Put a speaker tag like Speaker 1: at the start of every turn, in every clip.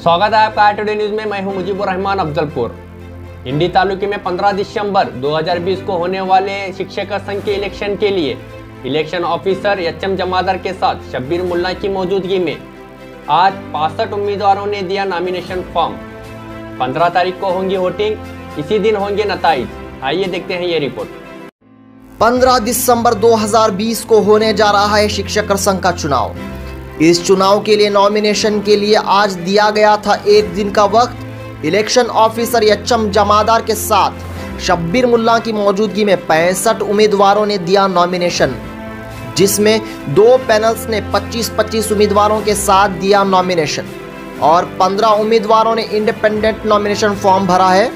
Speaker 1: स्वागत है आपका टुडे न्यूज में मैं हूं मुजीबुर रहमान अफजलपुर इंडी तालुके में 15 दिसंबर 2020 को होने वाले शिक्षक संघ के इलेक्शन के लिए इलेक्शन ऑफिसर एम जमादार के साथ शब्बीर मुल्ला की मौजूदगी में आज पासठ उम्मीदवारों ने दिया नॉमिनेशन फॉर्म 15 तारीख को होंगी वोटिंग इसी दिन होंगे नतज आइए देखते हैं ये रिपोर्ट 15 दिसंबर 2020 को होने जा रहा है शिक्षक संघ का चुनाव इस चुनाव के लिए नॉमिनेशन के लिए आज दिया गया था एक दिन का वक्त इलेक्शन ऑफिसर यच्चम जमादार के साथ शब्बीर मुल्ला की मौजूदगी में पैंसठ उम्मीदवारों ने दिया नॉमिनेशन जिसमें दो पैनल्स ने 25-25 उम्मीदवारों के साथ दिया नॉमिनेशन और 15 उम्मीदवारों ने इंडिपेंडेंट नॉमिनेशन फॉर्म भरा है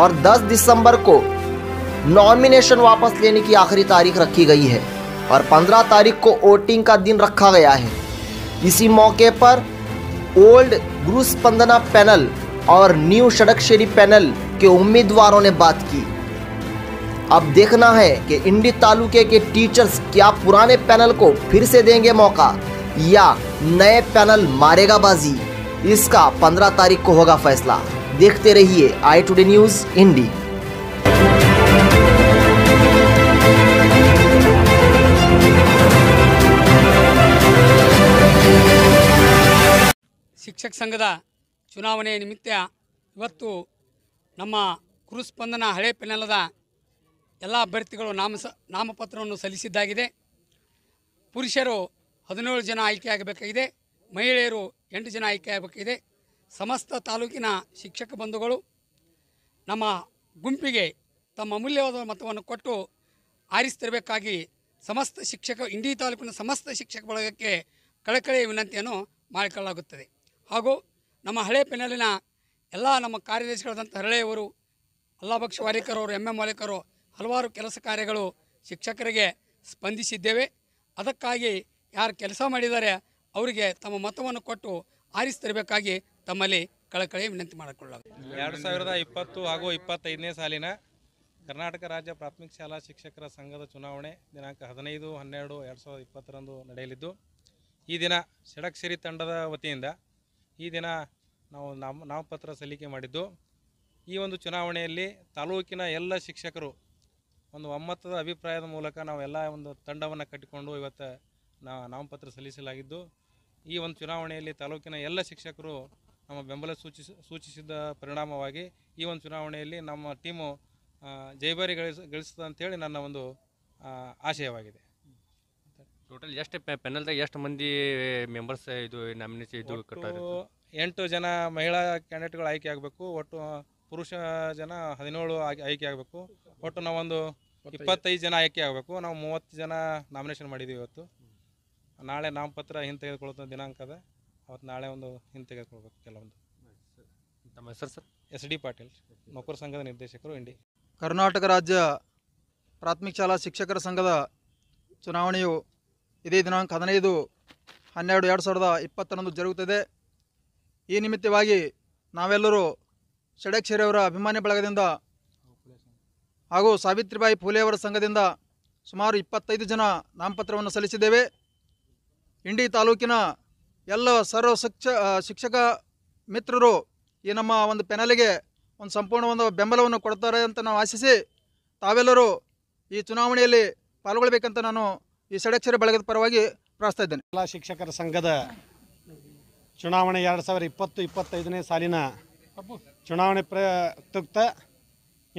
Speaker 1: और 10 दिसंबर को नॉमिनेशन वापस लेने की आखिरी तारीख रखी गई है और 15 तारीख को वोटिंग का दिन रखा गया है इसी मौके पर ओल्ड गुरुस्पंदना पैनल और न्यू सड़क शेरी पैनल के उम्मीदवारों ने बात की अब देखना है कि इंडी तालुके के टीचर्स क्या पुराने पैनल को फिर से देंगे मौका या नए पैनल मारेगा बाजी इसका 15 तारीख को होगा फैसला देखते रहिए आई टुडे न्यूज़ इंडी
Speaker 2: ಶಿಕ್ಷಕ ಸಂಘದ ಚುನಾವಣೆ ನಿಮಿತ್ತ ಇವತ್ತು ನಮ್ಮ ಕುರುಸ್ಪಂದನ ಹಳೆ ಪೆನಲದ ಎಲ್ಲ ಅಭ್ಯರ್ಥಿಗಳು ನಾಮ ಸ ನಾಮಪತ್ರವನ್ನು ಸಲ್ಲಿಸಿದ್ದಾಗಿದೆ ಪುರುಷರು ಹದಿನೇಳು ಜನ ಆಯ್ಕೆಯಾಗಬೇಕಾಗಿದೆ ಮಹಿಳೆಯರು ಎಂಟು ಜನ ಆಯ್ಕೆಯಾಗಬೇಕಾಗಿದೆ ಸಮಸ್ತ ತಾಲೂಕಿನ ಶಿಕ್ಷಕ ಬಂಧುಗಳು ನಮ್ಮ ಗುಂಪಿಗೆ ತಮ್ಮ ಅಮೂಲ್ಯವಾದ ಮತವನ್ನು ಕೊಟ್ಟು ಆರಿಸ್ತಿರಬೇಕಾಗಿ ಸಮಸ್ತ ಶಿಕ್ಷಕ ಇಂಡಿ ತಾಲೂಕಿನ ಸಮಸ್ತ ಶಿಕ್ಷಕ ಬಳಗಕ್ಕೆ ಕಳಕಳಿಯ ವಿನಂತಿಯನ್ನು ಮಾಡಿಕೊಳ್ಳಲಾಗುತ್ತದೆ ಹಾಗೂ ನಮ್ಮ ಹಳೆ ಪೆನಲಿನ ಎಲ್ಲ ನಮ್ಮ ಕಾರ್ಯದರ್ಶಿಗಳಾದಂಥ ಹರಳೆಯವರು ಅಲ್ಲಾಭಕ್ಷ ವಾರಿಕರ್ ಅವರು ಎಂ ಎಂ ವಾಲಿಕರು ಹಲವಾರು ಕೆಲಸ ಕಾರ್ಯಗಳು ಶಿಕ್ಷಕರಿಗೆ ಸ್ಪಂದಿಸಿದ್ದೇವೆ ಅದಕ್ಕಾಗಿ ಯಾರು ಕೆಲಸ ಮಾಡಿದ್ದಾರೆ ಅವರಿಗೆ ತಮ್ಮ ಮತವನ್ನು ಕೊಟ್ಟು ಆರಿಸ್ತಿರಬೇಕಾಗಿ ತಮ್ಮಲ್ಲಿ ಕಳಕಳಿ ವಿನಂತಿ
Speaker 3: ಮಾಡಿಕೊಳ್ಳುತ್ತೆ ಎರಡು ಸಾವಿರದ ಇಪ್ಪತ್ತು ಹಾಗೂ ಇಪ್ಪತ್ತೈದನೇ ಸಾಲಿನ ಕರ್ನಾಟಕ ರಾಜ್ಯ ಪ್ರಾಥಮಿಕ ಶಾಲಾ ಶಿಕ್ಷಕರ ಸಂಘದ ಚುನಾವಣೆ ದಿನಾಂಕ ಹದಿನೈದು ಹನ್ನೆರಡು ಎರಡು ಸಾವಿರದ ಇಪ್ಪತ್ತರಂದು ನಡೆಯಲಿದ್ದು ಈ ದಿನ ಷಡಕ್ಷರಿ ತಂಡದ ವತಿಯಿಂದ ಈ ದಿನ ನಾವು ನಾಮ ನಾಮಪತ್ರ ಸಲ್ಲಿಕೆ ಮಾಡಿದ್ದು ಈ ಒಂದು ಚುನಾವಣೆಯಲ್ಲಿ ತಾಲೂಕಿನ ಎಲ್ಲ ಶಿಕ್ಷಕರು ಒಂದು ಒಮ್ಮತದ ಅಭಿಪ್ರಾಯದ ಮೂಲಕ ನಾವೆಲ್ಲ ಒಂದು ತಂಡವನ್ನು ಕಟ್ಟಿಕೊಂಡು ಇವತ್ತು ನಾ ನಾಮಪತ್ರ ಸಲ್ಲಿಸಲಾಗಿದ್ದು ಈ ಒಂದು ಚುನಾವಣೆಯಲ್ಲಿ ತಾಲೂಕಿನ ಎಲ್ಲ ಶಿಕ್ಷಕರು ನಮ್ಮ ಬೆಂಬಲ ಸೂಚಿಸ ಸೂಚಿಸಿದ ಪರಿಣಾಮವಾಗಿ ಈ ಒಂದು ಚುನಾವಣೆಯಲ್ಲಿ ನಮ್ಮ ಟೀಮು ಜೈಬಾರಿ ಗಳಿಸ ಗಳಿಸ್ತದೆ ಅಂತೇಳಿ ನನ್ನ ಒಂದು ಆಶಯವಾಗಿದೆ ಟೋಟಲ್ ಎಷ್ಟು ಪೆನಲ್ದಾಗ ಎಷ್ಟು ಮಂದಿ ಮೆಂಬರ್ಸ್ ಇದು ನಾಮಿನೇಷನ್ ಇದು ಕಟ್ಟಾರೆ ಎಂಟು ಜನ ಮಹಿಳಾ ಕ್ಯಾಂಡಿಡೇಟ್ಗಳು ಆಯ್ಕೆ ಆಗಬೇಕು ಒಟ್ಟು ಪುರುಷ ಜನ ಹದಿನೇಳು ಆಯ್ಕೆ ಆಗಬೇಕು ಒಟ್ಟು ನಾವೊಂದು ಇಪ್ಪತ್ತೈದು ಜನ ಆಯ್ಕೆ ಆಗಬೇಕು ನಾವು ಮೂವತ್ತು ಜನ ನಾಮಿನೇಷನ್ ಮಾಡಿದ್ದೀವಿ ಇವತ್ತು ನಾಳೆ ನಾಮಪತ್ರ ಹಿಂತೆಗೆದುಕೊಳ್ಳುವ ದಿನಾಂಕದ ಅವತ್ತು ನಾಳೆ ಒಂದು ಹಿಂತೆಗೆದುಕೊಳ್ಬೇಕು ಕೆಲವೊಂದು ತಮ್ಮ ಹೆಸರು ಸರ್ ಎಸ್ ಡಿ ಪಾಟೀಲ್ ನೌಕರ ಸಂಘದ ನಿರ್ದೇಶಕರು ಇಂಡಿ
Speaker 4: ಕರ್ನಾಟಕ ರಾಜ್ಯ ಪ್ರಾಥಮಿಕ ಶಾಲಾ ಶಿಕ್ಷಕರ ಸಂಘದ ಚುನಾವಣೆಯು ಇದೇ ದಿನಾಂಕ ಹದಿನೈದು ಹನ್ನೆರಡು ಎರಡು ಸಾವಿರದ ಇಪ್ಪತ್ತರಂದು ಜರುಗುತ್ತದೆ ಈ ನಿಮಿತ್ತವಾಗಿ ನಾವೆಲ್ಲರೂ ಷಡಕ್ಷರಿಯವರ ಅಭಿಮಾನಿ ಬಳಗದಿಂದ ಹಾಗೂ ಸಾವಿತ್ರಿಬಾಯಿ ಫುಲೆಯವರ ಸಂಘದಿಂದ ಸುಮಾರು ಇಪ್ಪತ್ತೈದು ಜನ ನಾಮಪತ್ರವನ್ನು ಸಲ್ಲಿಸಿದ್ದೇವೆ ಇಂಡಿ ತಾಲೂಕಿನ ಎಲ್ಲ ಸರ್ವ ಶಿಕ್ಷ ಶಿಕ್ಷಕ ಮಿತ್ರರು ಈ ನಮ್ಮ ಒಂದು ಪೆನಲಿಗೆ ಒಂದು ಸಂಪೂರ್ಣ ಒಂದು ಬೆಂಬಲವನ್ನು ಕೊಡ್ತಾರೆ ಅಂತ ನಾವು ಆಶಿಸಿ
Speaker 5: ತಾವೆಲ್ಲರೂ ಈ ಚುನಾವಣೆಯಲ್ಲಿ ಪಾಲ್ಗೊಳ್ಬೇಕಂತ ನಾನು ಈ ಷಡಕ್ಷರ ಬಳಗದ ಪರವಾಗಿ ಪ್ರಾಸ್ತಾ ಇದ್ದೇನೆ ಶಿಕ್ಷಕರ ಸಂಘದ ಚುನಾವಣೆ ಎರಡು ಸಾವಿರ ಇಪ್ಪತ್ತು ಇಪ್ಪತ್ತೈದನೇ ಸಾಲಿನ ಚುನಾವಣೆ ಪ್ರಯುಕ್ತ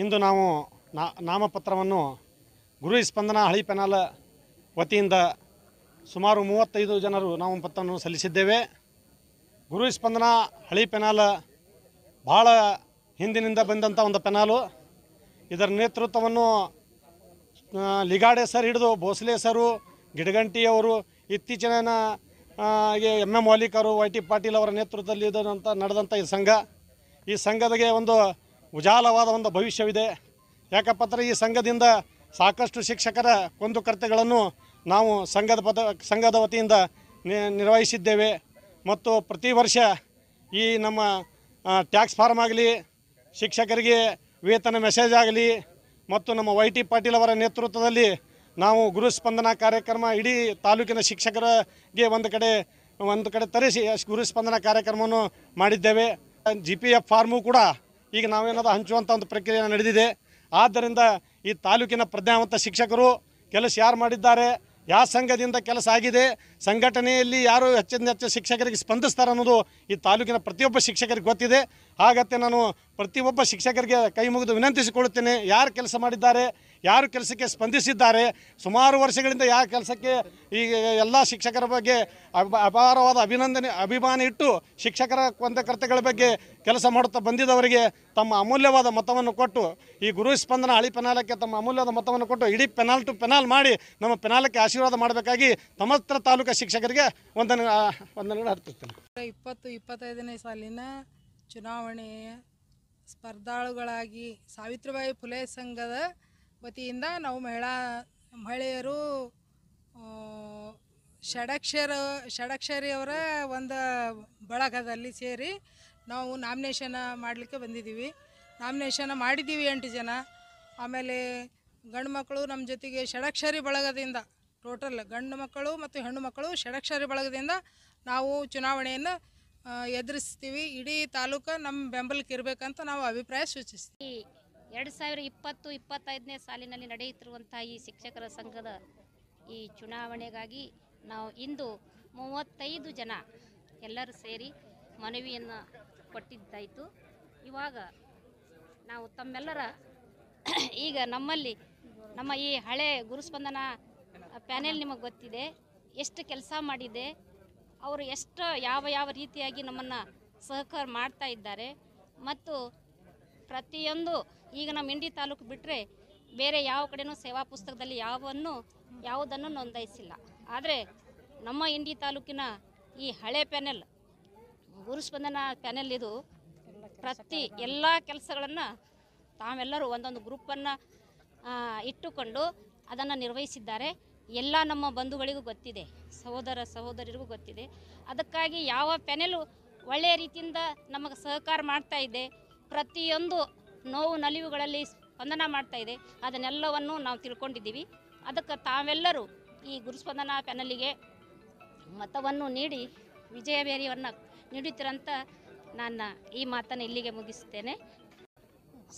Speaker 5: ಇಂದು ನಾವು ನಾಮಪತ್ರವನ್ನು ಗುರು ಸ್ಪಂದನ ಹಳಿ ಪೆನಾಲ ವತಿಯಿಂದ ಸುಮಾರು ಮೂವತ್ತೈದು ಜನರು ನಾಮಪತ್ರವನ್ನು ಸಲ್ಲಿಸಿದ್ದೇವೆ ಗುರು ಸ್ಪಂದನ ಹಳಿ ಪೆನಾಲ ಭಾಳ ಹಿಂದಿನಿಂದ ಬಂದಂಥ ಒಂದು ಪೆನಾಲು ಇದರ ನೇತೃತ್ವವನ್ನು ಲಿಗಾಡೆ ಸರ್ ಹಿಡಿದು ಭೋಸ್ಲೆ ಸರು ಗಿಡಗಂಟಿಯವರು ಇತ್ತೀಚಿನ ಎಮ್ ಎಮ್ ಮಾಲಿಕ್ ಅವರು ವೈ ಟಿ ಪಾಟೀಲ್ ಅವರ ನೇತೃತ್ವದಲ್ಲಿ ಇದಂಥ ನಡೆದಂಥ ಈ ಸಂಘ ಈ ಸಂಘದಗೆ ಒಂದು ಉಜಾಲವಾದ ಒಂದು ಭವಿಷ್ಯವಿದೆ ಯಾಕಪ್ಪ ಅಂದರೆ ಈ ಸಂಘದಿಂದ ಸಾಕಷ್ಟು ಶಿಕ್ಷಕರ ಕೊಂದು ಕರ್ತಗಳನ್ನು ನಾವು ಸಂಘದ ಪದ ಸಂಘದ ವತಿಯಿಂದ ನಿರ್ವಹಿಸಿದ್ದೇವೆ ಮತ್ತು ಪ್ರತಿ ವರ್ಷ ಈ ನಮ್ಮ ಟ್ಯಾಕ್ಸ್ ಫಾರ್ಮ್ ಆಗಲಿ ಶಿಕ್ಷಕರಿಗೆ ವೇತನ ಮೆಸೇಜ್ ಆಗಲಿ ಮತ್ತು ನಮ್ಮ ವೈ ಟಿ ಪಾಟೀಲ್ ಅವರ ನೇತೃತ್ವದಲ್ಲಿ ನಾವು ಗುರು ಸ್ಪಂದನ ಕಾರ್ಯಕ್ರಮ ಇಡೀ ತಾಲೂಕಿನ ಶಿಕ್ಷಕರಿಗೆ ಒಂದು ಕಡೆ ಒಂದು ಕಡೆ ತರಿಸಿ ಗುರು ಸ್ಪಂದನ ಕಾರ್ಯಕ್ರಮವನ್ನು ಮಾಡಿದ್ದೇವೆ ಜಿ ಪಿ ಎಫ್ ಫಾರ್ಮು ಕೂಡ ಈಗ ನಾವೇನಾದ್ರು ಹಂಚುವಂಥ ಒಂದು ಪ್ರಕ್ರಿಯೆ ನಡೆದಿದೆ ಆದ್ದರಿಂದ ಈ ತಾಲೂಕಿನ ಪ್ರಜ್ಞಾವಂತ ಶಿಕ್ಷಕರು ಕೆಲಸ ಯಾರು ಮಾಡಿದ್ದಾರೆ ಯಾವ ಸಂಘದಿಂದ ಕೆಲಸ ಆಗಿದೆ ಸಂಘಟನೆಯಲ್ಲಿ ಯಾರು ಹೆಚ್ಚಿನ ಹೆಚ್ಚು ಶಿಕ್ಷಕರಿಗೆ ಸ್ಪಂದಿಸ್ತಾರೆ ಅನ್ನೋದು ಈ ತಾಲೂಕಿನ ಪ್ರತಿಯೊಬ್ಬ ಶಿಕ್ಷಕರಿಗೆ ಗೊತ್ತಿದೆ ಹಾಗತ್ತೆ ನಾನು ಪ್ರತಿಯೊಬ್ಬ ಶಿಕ್ಷಕರಿಗೆ ಕೈ ಮುಗಿದು ವಿನಂತಿಸಿಕೊಳ್ಳುತ್ತೇನೆ ಯಾರು ಕೆಲಸ ಮಾಡಿದ್ದಾರೆ ಯಾರು ಕೆಲಸಕ್ಕೆ ಸ್ಪಂದಿಸಿದ್ದಾರೆ ಸುಮಾರು ವರ್ಷಗಳಿಂದ ಯಾವ ಕೆಲಸಕ್ಕೆ ಈ ಎಲ್ಲ ಶಿಕ್ಷಕರ ಬಗ್ಗೆ ಅಪಾರವಾದ ಅಭಿನಂದನೆ ಅಭಿಮಾನ ಇಟ್ಟು ಶಿಕ್ಷಕರ ಕೊಂದಕರ್ತಗಳ ಬಗ್ಗೆ ಕೆಲಸ ಮಾಡುತ್ತಾ ಬಂದಿದ್ದವರಿಗೆ ತಮ್ಮ ಅಮೂಲ್ಯವಾದ ಮತವನ್ನು ಕೊಟ್ಟು ಈ ಗುರು ಸ್ಪಂದನ ಹಳಿ ಪೆನಾಲಕ್ಕೆ ತಮ್ಮ ಅಮೂಲ್ಯವಾದ ಮತವನ್ನು ಕೊಟ್ಟು ಇಡೀ ಪೆನಾಲ್ ಟು ಪೆನಾಲ್ ಮಾಡಿ ನಮ್ಮ ಪೆನಾಲಕ್ಕೆ ಆಶೀರ್ವಾದ ಮಾಡಬೇಕಾಗಿ ತಮ್ಮತ್ರ ತಾಲೂಕು ಶಿಕ್ಷಕರಿಗೆ ಒಂದನ್ನು ಒಂದನ್ನು ಅರ್ಪಿಸ್ತೇನೆ
Speaker 4: ಇಪ್ಪತ್ತು ಇಪ್ಪತ್ತೈದನೇ ಸಾಲಿನ ಚುನಾವಣೆಯ ಸ್ಪರ್ಧಾಳುಗಳಾಗಿ ಸಾವಿತ್ರಿಬಾಯಿ ಫುಲೆ ಸಂಘದ ವತಿಯಿಂದ ನಾವು ಮಹಿಳಾ ಮಹಿಳೆಯರು ಷಡಕ್ಷರ ಷಡಕ್ಷರಿಯವರ ಒಂದು ಬಳಗದಲ್ಲಿ ಸೇರಿ ನಾವು ನಾಮಿನೇಷನ್ ಮಾಡಲಿಕ್ಕೆ ಬಂದಿದ್ದೀವಿ ನಾಮಿನೇಷನ್ ಮಾಡಿದ್ದೀವಿ ಎಂಟು ಜನ ಆಮೇಲೆ ಗಂಡು ಮಕ್ಕಳು ನಮ್ಮ ಜೊತೆಗೆ ಷಡಕ್ಷರಿ ಬಳಗದಿಂದ ಟೋಟಲ್ ಗಂಡು ಮಕ್ಕಳು ಮತ್ತು ಹೆಣ್ಣು ಮಕ್ಕಳು ಷಡಕ್ಷರಿ ಬಳಗದಿಂದ ನಾವು ಚುನಾವಣೆಯನ್ನು ಎದುರಿಸ್ತೀವಿ ಇಡೀ ತಾಲೂಕು ನಮ್ಮ ಬೆಂಬಲಕ್ಕೆ ಇರಬೇಕಂತ ನಾವು ಅಭಿಪ್ರಾಯ ಸೂಚಿಸ್ತೀವಿ
Speaker 2: ಎರಡು ಸಾವಿರ ಇಪ್ಪತ್ತು ಇಪ್ಪತ್ತೈದನೇ ಸಾಲಿನಲ್ಲಿ ನಡೆಯುತ್ತಿರುವಂಥ ಈ ಶಿಕ್ಷಕರ ಸಂಘದ ಈ ಚುನಾವಣೆಗಾಗಿ ನಾವು ಇಂದು ಮೂವತ್ತೈದು ಜನ ಎಲ್ಲರೂ ಸೇರಿ ಮನವಿಯನ್ನು ಕೊಟ್ಟಿದ್ದಾಯಿತು ಇವಾಗ ನಾವು ತಮ್ಮೆಲ್ಲರ ಈಗ ನಮ್ಮಲ್ಲಿ ನಮ್ಮ ಈ ಹಳೆ ಗುರುಸ್ಪಂದನ ಪ್ಯಾನೆಲ್ ನಿಮಗೆ ಗೊತ್ತಿದೆ ಎಷ್ಟು ಕೆಲಸ ಮಾಡಿದೆ ಅವರು ಎಷ್ಟು ಯಾವ ಯಾವ ರೀತಿಯಾಗಿ ನಮ್ಮನ್ನು ಸಹಕಾರ ಮಾಡ್ತಾ ಇದ್ದಾರೆ ಮತ್ತು ಪ್ರತಿಯೊಂದು ಈಗ ನಮ್ಮ ಇಂಡಿ ತಾಲೂಕು ಬಿಟ್ಟರೆ ಬೇರೆ ಯಾವ ಕಡೆನೂ ಸೇವಾ ಪುಸ್ತಕದಲ್ಲಿ ಯಾವನ್ನು ಯಾವುದನ್ನು ನೋಂದಾಯಿಸಿಲ್ಲ ಆದರೆ ನಮ್ಮ ಇಂಡಿ ತಾಲೂಕಿನ ಈ ಹಳೆ ಪ್ಯಾನೆಲ್ ಗುರುಸ್ಪಂದನ ಪ್ಯಾನೆಲ್ ಇದು ಪ್ರತಿ ಎಲ್ಲ ಕೆಲಸಗಳನ್ನು ತಾವೆಲ್ಲರೂ ಒಂದೊಂದು ಗ್ರೂಪನ್ನು ಇಟ್ಟುಕೊಂಡು ಅದನ್ನು ನಿರ್ವಹಿಸಿದ್ದಾರೆ ಎಲ್ಲ ನಮ್ಮ ಬಂಧುಗಳಿಗೂ ಗೊತ್ತಿದೆ ಸಹೋದರ ಸಹೋದರಿಗೂ ಗೊತ್ತಿದೆ ಅದಕ್ಕಾಗಿ ಯಾವ ಪ್ಯಾನೆಲು ಒಳ್ಳೆಯ ರೀತಿಯಿಂದ ನಮಗೆ ಸಹಕಾರ ಮಾಡ್ತಾ ಇದೆ ಪ್ರತಿಯೊಂದು ನೋವು ನಲಿವುಗಳಲ್ಲಿ ಸ್ಪಂದನ ಮಾಡ್ತಾ ಇದೆ ಅದನ್ನೆಲ್ಲವನ್ನು ನಾವು ತಿಳ್ಕೊಂಡಿದ್ದೀವಿ ಅದಕ್ಕೆ ತಾವೆಲ್ಲರೂ ಈ ಗುರುಸ್ಪಂದನ ಪ್ಯಾನಲಿಗೆ ಮತವನ್ನು ನೀಡಿ ವಿಜಯ ಬೇರಿಯನ್ನು ನೀಡುತ್ತಿರಂತ ನನ್ನ ಈ ಮಾತನ್ನು ಇಲ್ಲಿಗೆ ಮುಗಿಸುತ್ತೇನೆ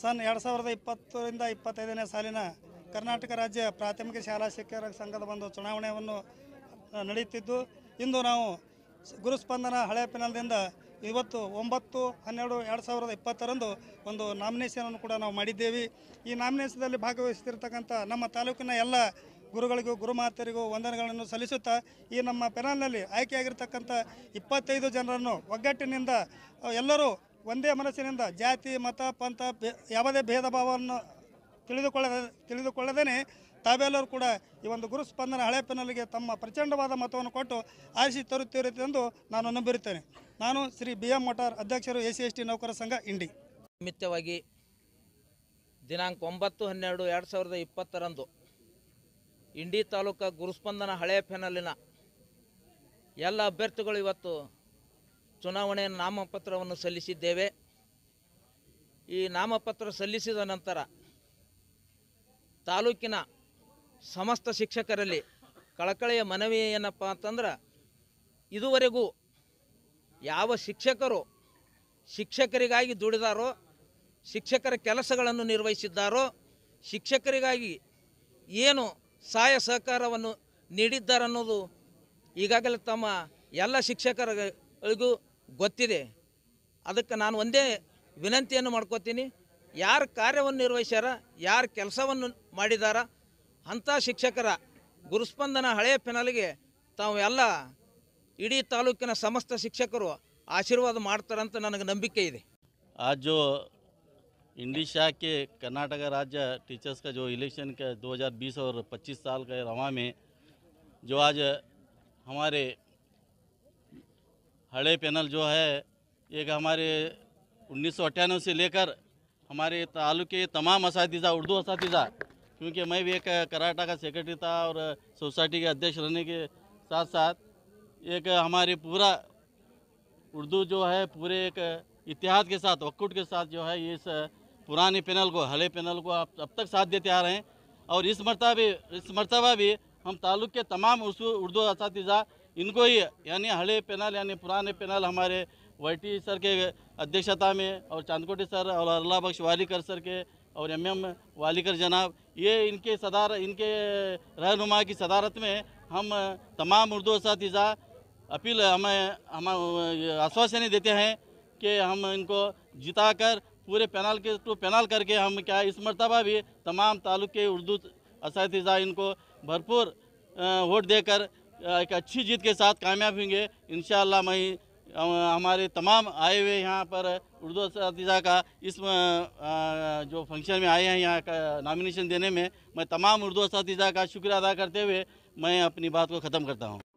Speaker 3: ಸನ್ ಎರಡು ಸಾವಿರದ ಇಪ್ಪತ್ತರಿಂದ ಇಪ್ಪತ್ತೈದನೇ ಸಾಲಿನ ಕರ್ನಾಟಕ ರಾಜ್ಯ ಪ್ರಾಥಮಿಕ ಶಾಲಾ ಶಿಕ್ಷಕರ ಸಂಘದ ಒಂದು ಚುನಾವಣೆಯನ್ನು ನಡೆಯುತ್ತಿದ್ದು ಇಂದು ನಾವು ಗುರುಸ್ಪಂದನ ಹಳೆ ಪೆನಲ್ದಿಂದ ಇವತ್ತು ಒಂಬತ್ತು ಹನ್ನೆರಡು ಎರಡು ಸಾವಿರದ ಇಪ್ಪತ್ತರಂದು ಒಂದು ನಾಮಿನೇಷನನ್ನು ಕೂಡ ನಾವು ಮಾಡಿದ್ದೇವೆ ಈ ನಾಮಿನೇಷನ್ದಲ್ಲಿ ಭಾಗವಹಿಸ್ತಿರ್ತಕ್ಕಂಥ ನಮ್ಮ ತಾಲೂಕಿನ ಎಲ್ಲ ಗುರುಗಳಿಗೂ ಗುರುಮಾತರಿಗೂ ವಂದನೆಗಳನ್ನು ಸಲ್ಲಿಸುತ್ತಾ ಈ ನಮ್ಮ ಪೆನಲ್ನಲ್ಲಿ ಆಯ್ಕೆಯಾಗಿರ್ತಕ್ಕಂಥ ಇಪ್ಪತ್ತೈದು ಜನರನ್ನು ಒಗ್ಗಟ್ಟಿನಿಂದ ಎಲ್ಲರೂ ಒಂದೇ ಮನಸ್ಸಿನಿಂದ ಜಾತಿ ಮತ ಪಂಥ ಯಾವುದೇ ಭೇದ ಭಾವವನ್ನು ತಿಳಿದುಕೊಳ್ಳ ತಿಳಿದುಕೊಳ್ಳದೇ ತಾವೆಲ್ಲರೂ ಕೂಡ ಈ ಒಂದು ಗುರುಸ್ಪಂದನ ಹಳೆ ತಮ್ಮ ಪ್ರಚಂಡವಾದ ಮತವನ್ನು ಕೊಟ್ಟು ಆರಿಸಿ ತರುತ್ತಿರುತ್ತೆ ಎಂದು ನಾನು ನಂಬಿರುತ್ತೇನೆ ನಾನು ಶ್ರೀ ಬಿ ಎಂ ಮಠಾರ್ ಅಧ್ಯಕ್ಷರು ಎ ಸಿ ಎಸ್ ಟಿ ನೌಕರ ಸಂಘ ಇಂಡಿ
Speaker 4: ನಿಮಿತ್ತವಾಗಿ ದಿನಾಂಕ ಒಂಬತ್ತು ಹನ್ನೆರಡು ಎರಡು ಸಾವಿರದ ಇಪ್ಪತ್ತರಂದು ಇಂಡಿ ತಾಲೂಕು ಗುರುಸ್ಪಂದನ ಹಳೆ ಎಲ್ಲ ಅಭ್ಯರ್ಥಿಗಳು ಇವತ್ತು ಚುನಾವಣೆಯ ನಾಮಪತ್ರವನ್ನು ಸಲ್ಲಿಸಿದ್ದೇವೆ ಈ ನಾಮಪತ್ರ ಸಲ್ಲಿಸಿದ ನಂತರ ತಾಲೂಕಿನ ಸಮಸ್ತ ಶಿಕ್ಷಕರಲ್ಲಿ ಕಳಕಳಿಯ ಮನವಿ ಏನಪ್ಪ ಅಂತಂದ್ರೆ ಇದುವರೆಗೂ ಯಾವ ಶಿಕ್ಷಕರು ಶಿಕ್ಷಕರಿಗಾಗಿ ದುಡಿದಾರೋ ಶಿಕ್ಷಕರ ಕೆಲಸಗಳನ್ನು ನಿರ್ವಹಿಸಿದ್ದಾರೋ ಶಿಕ್ಷಕರಿಗಾಗಿ ಏನು ಸಹಾಯ ಸಹಕಾರವನ್ನು ನೀಡಿದ್ದಾರನ್ನೋದು ಈಗಾಗಲೇ ತಮ್ಮ ಎಲ್ಲ ಶಿಕ್ಷಕರಿಗೂ ಗೊತ್ತಿದೆ ಅದಕ್ಕೆ ನಾನು ಒಂದೇ ವಿನಂತಿಯನ್ನು ಮಾಡ್ಕೋತೀನಿ यार कार्यवनिरवैशरा यार कलसावन ಮಾಡಿದ್ದಾರೆ ಅಂತ ಶಿಕ್ಷಕರ ಗುರುಸ್ಪಂದನ ಹಳೆ ಪೆನಲ್ ಗೆ ತಾವೆಲ್ಲ ಇಡಿ ತಾಲೂಕಿನ ಸಮಸ್ತ ಶಿಕ್ಷಕರು ಆಶೀರ್ವಾದ ಮಾಡ್ತಾರೆ ಅಂತ ನನಗೆ ನಂಬಿಕೆ ಇದೆ
Speaker 6: आज ಇಂಡಿಯಾಕ್ಕೆ ಕರ್ನಾಟಕ ರಾಜ್ಯ ಟೀಚರ್ಸ್ کا جو ইলেকशन के 2020 और 25 साल के रवा में जो आज हमारे हळे पैनल जो है एक हमारे 1998 से लेकर हमारे के तमाम इसातीजा उर्दू इसातीजा क्योंकि मैं भी एक कराटा का सेक्रेटरी था और सोसाइटी के अध्यक्ष रहने के साथ साथ एक हमारे पूरा उर्दू जो है पूरे एक इतिहास के साथ वक्ट के साथ जो है इस पुराने पैनल को हले पैनल को आप अब तक साथ देते आ रहे हैं और इस मरतबा भी इस मरतबा भी हम ताल्लुक के तमाम उर्दू इस इनको ही यानी हले पैनल यानी पुराने पैनल हमारे वाई सर के अध्यक्षता में और चांदकोटे सर और अरला बख्श वालीकर सर के और एम एम वालीकर जनाब ये इनके सदार इनके रहनुमा की सदारत में हम तमाम उर्दू इस अपील हमें हम आश्वासन देते हैं कि हम इनको जिता कर पूरे पैनल के टू पैनल करके हम क्या इस मरतबा भी तमाम ताल्लुक के उर्दू इस इनको भरपूर वोट देकर एक अच्छी जीत के साथ कामयाब होंगे इन मैं हमारे तमाम आए हुए यहाँ पर उर्दू इस का इस जो फंक्शन में आए हैं यहाँ का नामिनेशन देने में मैं तमाम उर्दू इसतजा का शुक्रिया अदा करते हुए मैं अपनी बात को ख़त्म करता हूँ